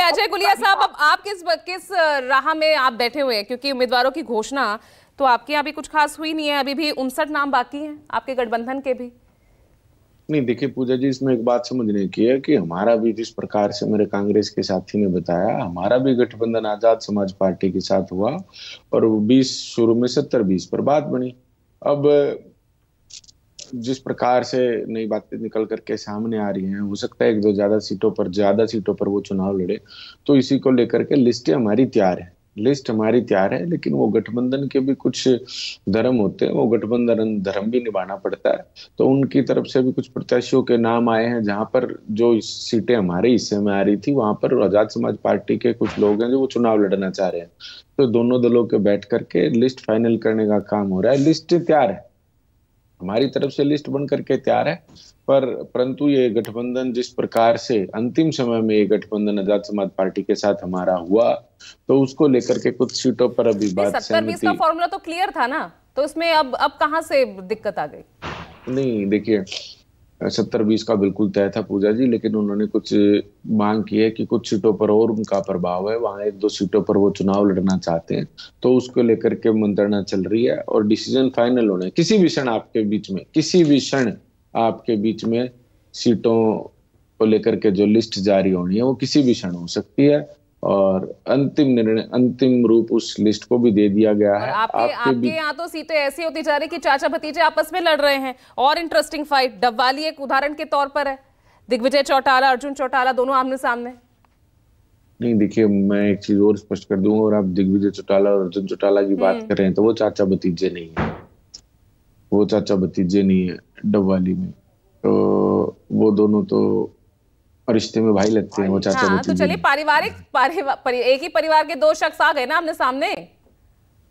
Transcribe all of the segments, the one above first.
Okay Ajay Gulia साहब अब आप किस किस राह में आप बैठे हुए हैं क्योंकि उम्मीदवारों की घोषणा तो आपके यहाँ भी कुछ खास हुई नहीं है अभी भी उनसठ नाम बाकी हैं आपके गठबंधन के भी नहीं देखिए पूजा जी इसमें एक बात समझने की है कि हमारा भी जिस प्रकार से मेरे कांग्रेस के साथी ने बताया हमारा भी गठबंधन आजाद समाज पार्टी के साथ हुआ और बीस शुरू में सत्तर बीस पर बात बनी अब जिस प्रकार से नई बातें निकल करके सामने आ रही हैं हो सकता है एक दो ज्यादा सीटों पर ज्यादा सीटों पर वो चुनाव लड़े तो इसी को लेकर के लिस्ट हमारी तैयार है लिस्ट हमारी तैयार है लेकिन वो गठबंधन के भी कुछ धर्म होते हैं वो गठबंधन धर्म भी निभाना पड़ता है तो उनकी तरफ से भी कुछ प्रत्याशियों के नाम आए हैं जहां पर जो सीटें हमारे हिस्से में आ रही थी वहां पर आजाद समाज पार्टी के कुछ लोग हैं जो वो चुनाव लड़ना चाह रहे हैं तो दोनों दलों के बैठ करके लिस्ट फाइनल करने का काम हो रहा है लिस्ट तैयार है हमारी तरफ से लिस्ट बन करके तैयार है पर परंतु ये गठबंधन जिस प्रकार से अंतिम समय में ये गठबंधन आजाद समाज पार्टी के साथ हमारा हुआ तो उसको लेकर के कुछ सीटों पर अभी बात का फॉर्मूला तो क्लियर था ना तो इसमें अब अब कहा से दिक्कत आ गई नहीं देखिए सत्तर बीस का बिल्कुल तय था पूजा जी लेकिन उन्होंने कुछ मांग की है कि कुछ सीटों पर और उनका प्रभाव है वहां एक दो सीटों पर वो चुनाव लड़ना चाहते हैं तो उसको लेकर के मंत्रणा चल रही है और डिसीजन फाइनल होने किसी भी क्षण आपके बीच में किसी भी क्षण आपके बीच में सीटों को लेकर के जो लिस्ट जारी होनी है वो किसी भी क्षण हो सकती है और अंतिम निर्णय अंतिम रूप उस लिस्ट को भी दे दिया गया है आपके आपके, यहाँ तो सीटें ऐसी होती जा रही कि चाचा भतीजे आपस में लड़ रहे हैं और इंटरेस्टिंग फाइट डबवाली एक उदाहरण के तौर पर है दिग्विजय चौटाला अर्जुन चौटाला दोनों आमने सामने नहीं देखिए मैं एक चीज और स्पष्ट कर दूंगा और आप दिग्विजय चौटाला और अर्जुन चौटाला की बात हम्म। कर रहे हैं तो वो चाचा भतीजे नहीं है वो चाचा भतीजे नहीं है डबवाली में तो वो दोनों तो रिश्ते में भाई लगते हैं वो चाचा हाँ, तो चलिए पारिवारिक परिवार एक ही परिवार के दो शख्स आ गए ना अपने सामने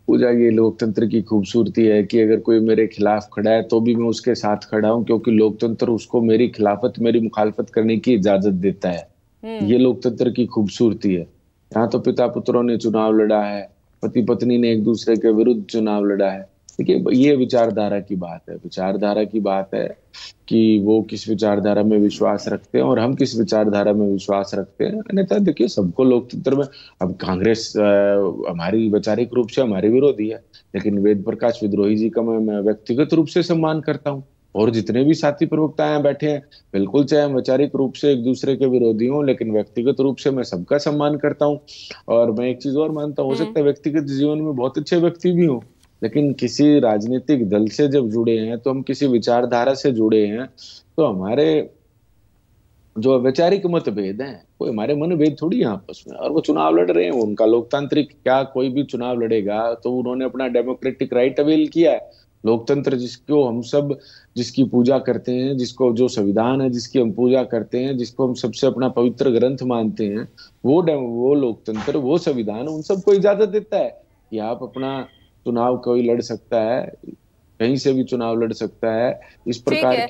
पूजा ये लोकतंत्र की खूबसूरती है कि अगर कोई मेरे खिलाफ खड़ा है तो भी मैं उसके साथ खड़ा हूँ क्योंकि लोकतंत्र उसको मेरी खिलाफत मेरी मुखालफत करने की इजाजत देता है हम्म। ये लोकतंत्र की खूबसूरती है यहाँ तो पिता पुत्रों ने चुनाव लड़ा है पति पत्नी ने एक दूसरे के विरुद्ध चुनाव लड़ा है देखिए ये विचारधारा की बात है विचारधारा की बात है कि वो किस विचारधारा में विश्वास रखते हैं और हम किस विचारधारा में विश्वास रखते हैं अन्यथा देखिए सबको लोकतंत्र में अब कांग्रेस हमारी वैचारिक रूप से हमारे विरोधी है लेकिन वेद प्रकाश विद्रोही जी का मैं व्यक्तिगत रूप से सम्मान करता हूँ और जितने भी साथी प्रवक्ता हैं बैठे हैं बिल्कुल चाहे हम वैचारिक रूप से एक दूसरे के विरोधी हों लेकिन व्यक्तिगत रूप से मैं सबका सम्मान करता हूँ और मैं एक चीज और मानता हूँ हो हम्म। सकता है व्यक्तिगत जीवन में बहुत अच्छे व्यक्ति भी हूँ लेकिन किसी राजनीतिक दल से जब जुड़े हैं तो हम किसी विचारधारा से जुड़े हैं तो हमारे जो वैचारिक मतभेद हैं कोई हमारे मनभेद थोड़ी है आपस में और वो चुनाव लड़ रहे हैं उनका लोकतांत्रिक क्या कोई भी चुनाव लड़ेगा तो उन्होंने अपना डेमोक्रेटिक राइट अवेल किया है लोकतंत्र जिसको हम सब जिसकी पूजा करते हैं जिसको जो संविधान है जिसकी हम पूजा करते हैं जिसको हम सबसे अपना पवित्र ग्रंथ मानते हैं वो वो लोकतंत्र वो संविधान उन सबको इजाजत देता है कि आप अपना चुनाव कोई लड़ सकता है कहीं से भी चुनाव लड़ सकता है इस प्रकार